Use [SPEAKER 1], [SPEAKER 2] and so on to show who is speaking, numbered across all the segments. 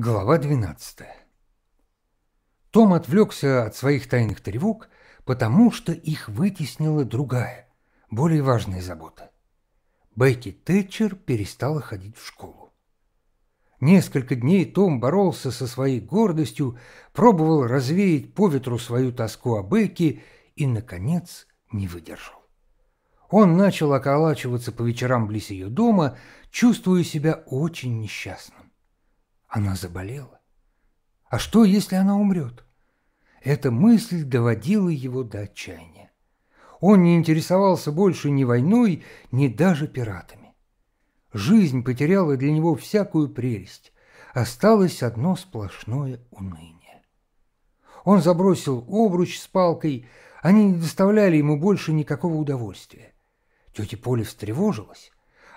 [SPEAKER 1] Глава 12. Том отвлекся от своих тайных тревог, потому что их вытеснила другая, более важная забота. Бекки Тэтчер перестала ходить в школу. Несколько дней Том боролся со своей гордостью, пробовал развеять по ветру свою тоску о Бекке и, наконец, не выдержал. Он начал околачиваться по вечерам близ ее дома, чувствуя себя очень несчастным. Она заболела. А что, если она умрет? Эта мысль доводила его до отчаяния. Он не интересовался больше ни войной, ни даже пиратами. Жизнь потеряла для него всякую прелесть. Осталось одно сплошное уныние. Он забросил обруч с палкой, они не доставляли ему больше никакого удовольствия. Тетя Поля встревожилась.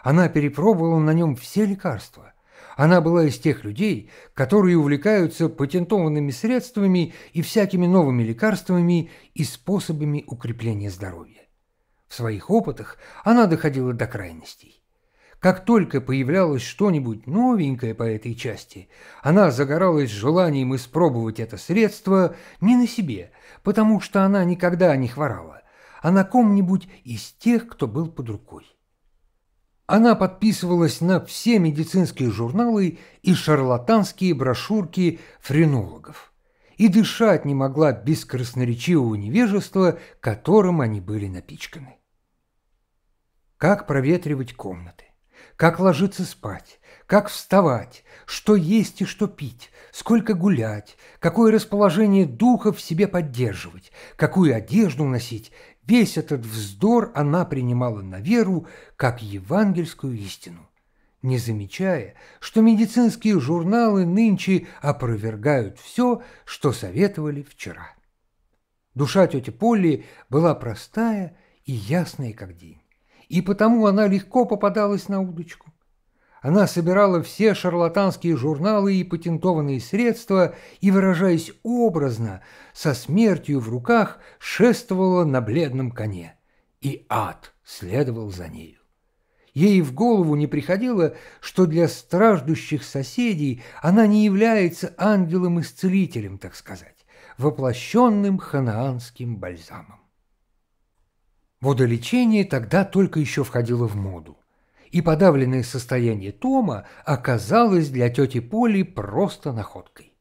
[SPEAKER 1] Она перепробовала на нем все лекарства – она была из тех людей, которые увлекаются патентованными средствами и всякими новыми лекарствами и способами укрепления здоровья. В своих опытах она доходила до крайностей. Как только появлялось что-нибудь новенькое по этой части, она загоралась желанием испробовать это средство не на себе, потому что она никогда не хворала, а на ком-нибудь из тех, кто был под рукой. Она подписывалась на все медицинские журналы и шарлатанские брошюрки френологов и дышать не могла без красноречивого невежества, которым они были напичканы. Как проветривать комнаты, как ложиться спать, как вставать, что есть и что пить, сколько гулять, какое расположение духа в себе поддерживать, какую одежду носить Весь этот вздор она принимала на веру как евангельскую истину, не замечая, что медицинские журналы нынче опровергают все, что советовали вчера. Душа тети Полли была простая и ясная, как день, и потому она легко попадалась на удочку. Она собирала все шарлатанские журналы и патентованные средства и, выражаясь образно, со смертью в руках шествовала на бледном коне. И ад следовал за нею. Ей в голову не приходило, что для страждущих соседей она не является ангелом-исцелителем, так сказать, воплощенным ханаанским бальзамом. Водолечение тогда только еще входило в моду и подавленное состояние Тома оказалось для тети Поли просто находкой.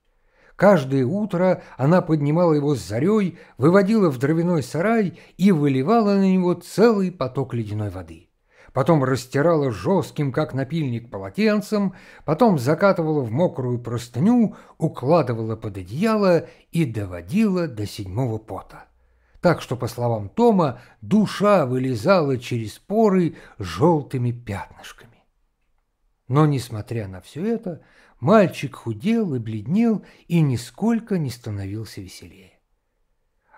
[SPEAKER 1] Каждое утро она поднимала его с зарей, выводила в дровяной сарай и выливала на него целый поток ледяной воды. Потом растирала жестким, как напильник, полотенцем, потом закатывала в мокрую простыню, укладывала под одеяло и доводила до седьмого пота так что, по словам Тома, душа вылезала через поры желтыми пятнышками. Но, несмотря на все это, мальчик худел и бледнел и нисколько не становился веселее.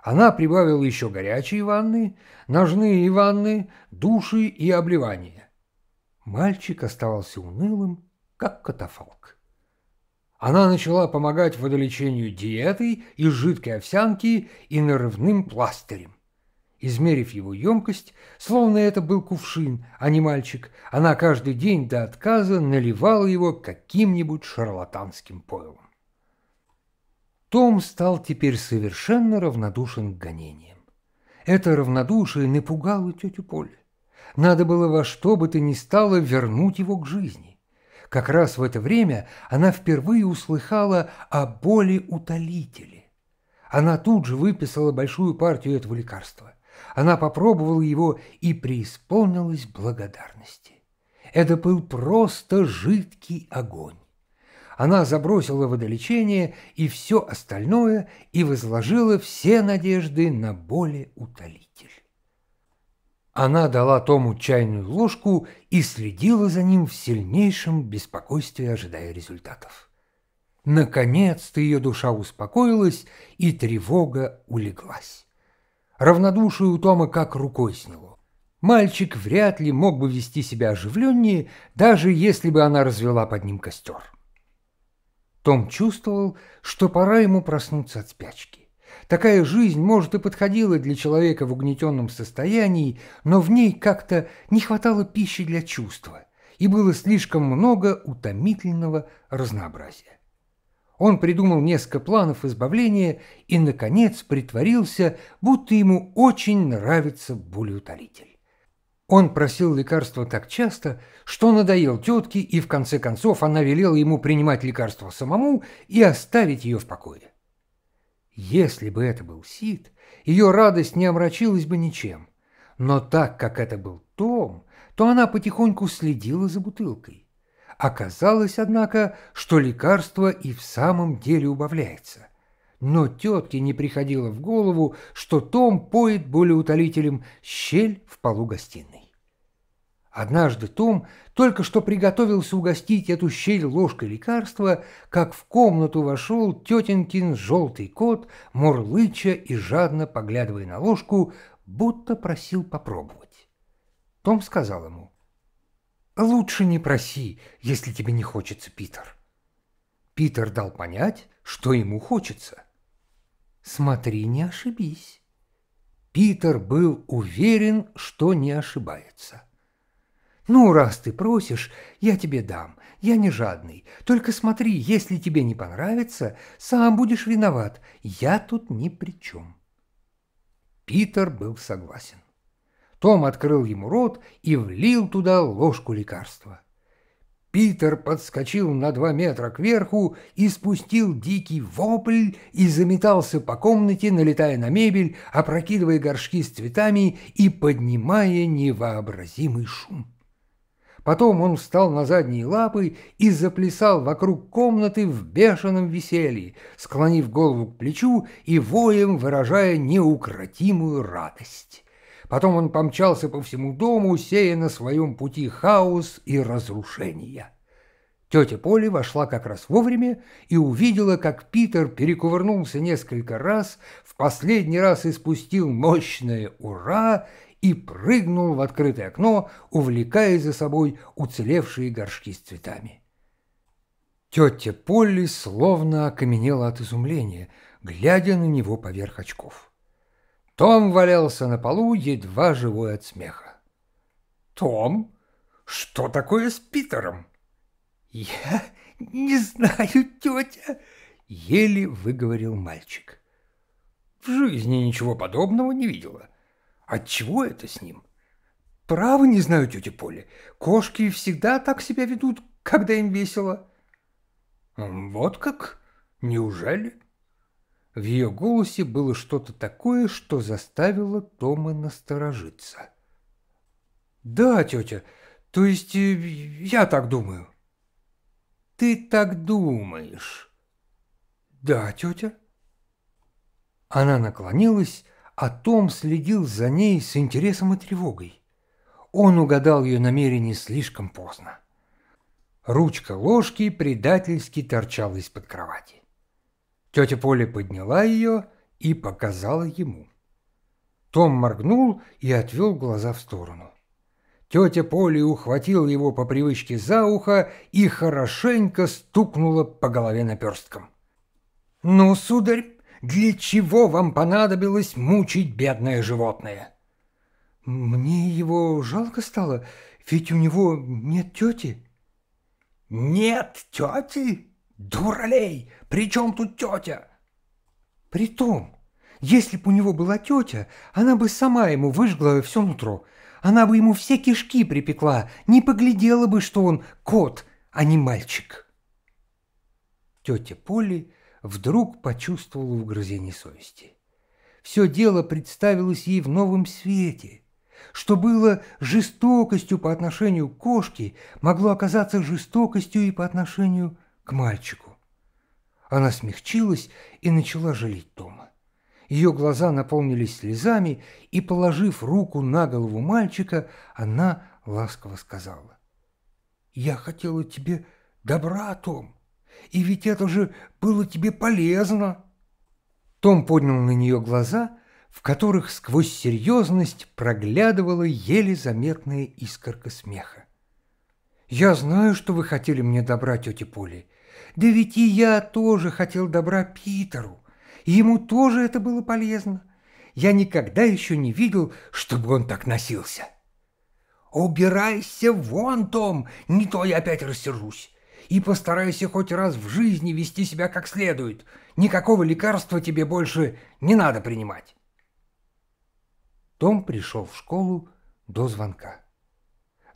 [SPEAKER 1] Она прибавила еще горячие ванны, ножные ванны, души и обливания. Мальчик оставался унылым, как катафалк. Она начала помогать водолечению диетой из жидкой овсянки и нарывным пластырем. Измерив его емкость, словно это был кувшин, а не мальчик, она каждый день до отказа наливала его каким-нибудь шарлатанским пойлом. Том стал теперь совершенно равнодушен к гонениям. Это равнодушие напугало тетю Поле. Надо было во что бы то ни стало вернуть его к жизни. Как раз в это время она впервые услыхала о боли-утолителе. Она тут же выписала большую партию этого лекарства. Она попробовала его и преисполнилась благодарности. Это был просто жидкий огонь. Она забросила водолечение и все остальное и возложила все надежды на боли утолитель. Она дала Тому чайную ложку и следила за ним в сильнейшем беспокойстве, ожидая результатов. Наконец-то ее душа успокоилась, и тревога улеглась. Равнодушие у Тома как рукой сняло. Мальчик вряд ли мог бы вести себя оживленнее, даже если бы она развела под ним костер. Том чувствовал, что пора ему проснуться от спячки. Такая жизнь, может, и подходила для человека в угнетенном состоянии, но в ней как-то не хватало пищи для чувства, и было слишком много утомительного разнообразия. Он придумал несколько планов избавления и, наконец, притворился, будто ему очень нравится болеутолитель. Он просил лекарства так часто, что надоел тетке, и в конце концов она велела ему принимать лекарство самому и оставить ее в покое. Если бы это был Сид, ее радость не омрачилась бы ничем. Но так как это был Том, то она потихоньку следила за бутылкой. Оказалось, однако, что лекарство и в самом деле убавляется. Но тетке не приходило в голову, что Том поет более утолителем щель в полу гостиной. Однажды Том только что приготовился угостить эту щель ложкой лекарства, как в комнату вошел тетенькин желтый кот, мурлыча и жадно поглядывая на ложку, будто просил попробовать. Том сказал ему, «Лучше не проси, если тебе не хочется, Питер». Питер дал понять, что ему хочется. «Смотри, не ошибись». Питер был уверен, что не ошибается. «Ну, раз ты просишь, я тебе дам. Я не жадный. Только смотри, если тебе не понравится, сам будешь виноват. Я тут ни при чем». Питер был согласен. Том открыл ему рот и влил туда ложку лекарства. Питер подскочил на два метра кверху и спустил дикий вопль и заметался по комнате, налетая на мебель, опрокидывая горшки с цветами и поднимая невообразимый шум. Потом он встал на задние лапы и заплясал вокруг комнаты в бешеном веселье, склонив голову к плечу и воем выражая неукротимую радость. Потом он помчался по всему дому, сея на своем пути хаос и разрушения. Тетя Поли вошла как раз вовремя и увидела, как Питер перекувырнулся несколько раз, в последний раз испустил мощное «Ура!» и прыгнул в открытое окно, увлекая за собой уцелевшие горшки с цветами. Тетя Полли словно окаменела от изумления, глядя на него поверх очков. Том валялся на полу, едва живой от смеха. «Том, что такое с Питером?» «Я не знаю, тетя», — еле выговорил мальчик. «В жизни ничего подобного не видела. Отчего это с ним? Право не знаю, тетя Поля. Кошки всегда так себя ведут, когда им весело. Вот как? Неужели? В ее голосе было что-то такое, что заставило Тома насторожиться. «Да, тетя, то есть э, я так думаю». «Ты так думаешь?» «Да, тетя». Она наклонилась, а Том следил за ней с интересом и тревогой. Он угадал ее намерение слишком поздно. Ручка ложки предательски торчала из-под кровати. Тетя Поля подняла ее и показала ему. Том моргнул и отвел глаза в сторону. Тетя Поля ухватила его по привычке за ухо и хорошенько стукнула по голове наперстком. «Ну, сударь, для чего вам понадобилось мучить бедное животное?» «Мне его жалко стало, ведь у него нет тети». «Нет тети? Дуралей! Причем тут тетя?» «Притом, если бы у него была тетя, она бы сама ему выжгла все нутро. Она бы ему все кишки припекла, не поглядела бы, что он кот, а не мальчик». Тетя Поли вдруг почувствовала угрызение совести. Все дело представилось ей в новом свете, что было жестокостью по отношению к кошке, могло оказаться жестокостью и по отношению к мальчику. Она смягчилась и начала жалеть Тома. Ее глаза наполнились слезами, и, положив руку на голову мальчика, она ласково сказала. «Я хотела тебе добра, Том. И ведь это же было тебе полезно. Том поднял на нее глаза, в которых сквозь серьезность проглядывала еле заметная искорка смеха. «Я знаю, что вы хотели мне добра, тетя Поли. Да ведь и я тоже хотел добра Питеру. ему тоже это было полезно. Я никогда еще не видел, чтобы он так носился». «Убирайся вон, Том, не то я опять рассержусь и постарайся хоть раз в жизни вести себя как следует. Никакого лекарства тебе больше не надо принимать. Том пришел в школу до звонка.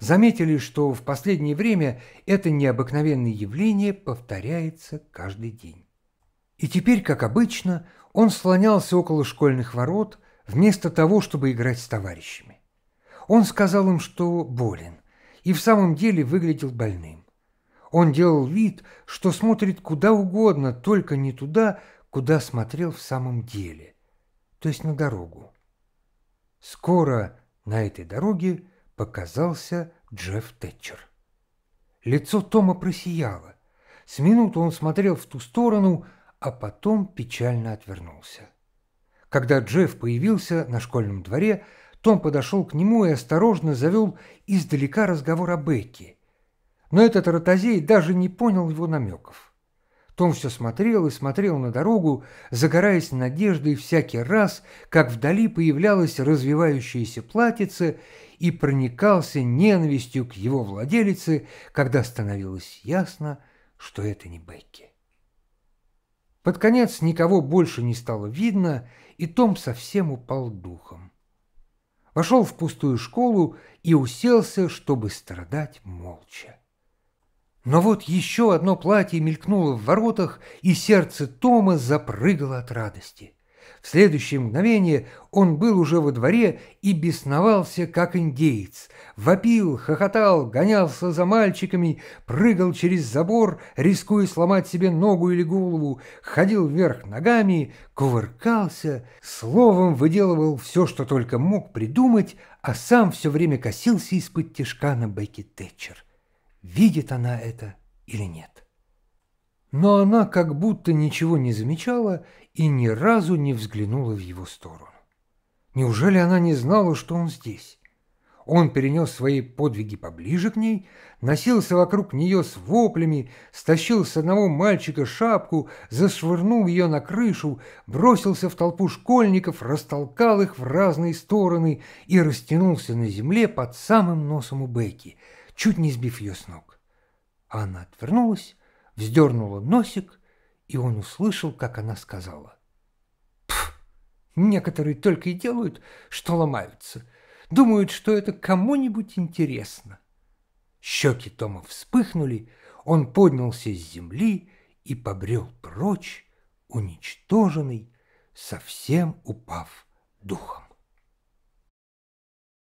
[SPEAKER 1] Заметили, что в последнее время это необыкновенное явление повторяется каждый день. И теперь, как обычно, он слонялся около школьных ворот вместо того, чтобы играть с товарищами. Он сказал им, что болен, и в самом деле выглядел больным. Он делал вид, что смотрит куда угодно, только не туда, куда смотрел в самом деле, то есть на дорогу. Скоро на этой дороге показался Джефф Тэтчер. Лицо Тома просияло. С минуту он смотрел в ту сторону, а потом печально отвернулся. Когда Джефф появился на школьном дворе, том подошел к нему и осторожно завел издалека разговор о Бекке. Но этот ротозей даже не понял его намеков. Том все смотрел и смотрел на дорогу, загораясь надеждой всякий раз, как вдали появлялась развивающаяся платьица и проникался ненавистью к его владелице, когда становилось ясно, что это не Бекки. Под конец никого больше не стало видно, и Том совсем упал духом. Вошел в пустую школу и уселся, чтобы страдать молча. Но вот еще одно платье мелькнуло в воротах, и сердце Тома запрыгало от радости. В следующее мгновение он был уже во дворе и бесновался, как индеец. Вопил, хохотал, гонялся за мальчиками, прыгал через забор, рискуя сломать себе ногу или голову, ходил вверх ногами, кувыркался, словом выделывал все, что только мог придумать, а сам все время косился из-под тишка на Бекки Тэтчер видит она это или нет. Но она как будто ничего не замечала и ни разу не взглянула в его сторону. Неужели она не знала, что он здесь? Он перенес свои подвиги поближе к ней, носился вокруг нее с воплями, стащил с одного мальчика шапку, зашвырнул ее на крышу, бросился в толпу школьников, растолкал их в разные стороны и растянулся на земле под самым носом у Бекки, чуть не сбив ее с ног. А она отвернулась, вздернула носик, и он услышал, как она сказала. «Пф, некоторые только и делают, что ломаются. Думают, что это кому-нибудь интересно». Щеки Тома вспыхнули, он поднялся с земли и побрел прочь, уничтоженный, совсем упав духом.